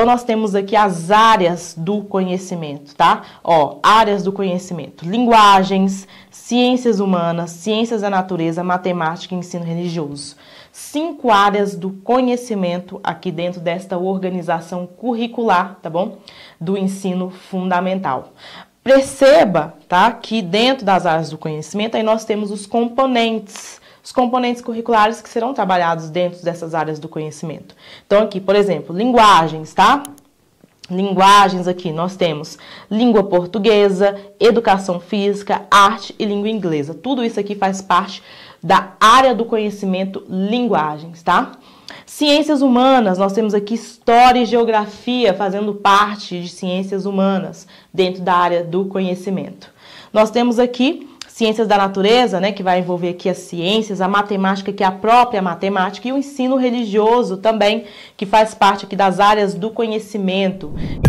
Então nós temos aqui as áreas do conhecimento, tá? Ó, áreas do conhecimento: linguagens, ciências humanas, ciências da natureza, matemática e ensino religioso. Cinco áreas do conhecimento aqui dentro desta organização curricular, tá bom? Do ensino fundamental. Perceba, tá, que dentro das áreas do conhecimento aí nós temos os componentes os componentes curriculares que serão trabalhados dentro dessas áreas do conhecimento. Então, aqui, por exemplo, linguagens, tá? Linguagens aqui, nós temos língua portuguesa, educação física, arte e língua inglesa. Tudo isso aqui faz parte da área do conhecimento linguagens, tá? Ciências humanas, nós temos aqui história e geografia fazendo parte de ciências humanas dentro da área do conhecimento. Nós temos aqui ciências da natureza, né, que vai envolver aqui as ciências, a matemática, que é a própria matemática, e o ensino religioso também, que faz parte aqui das áreas do conhecimento.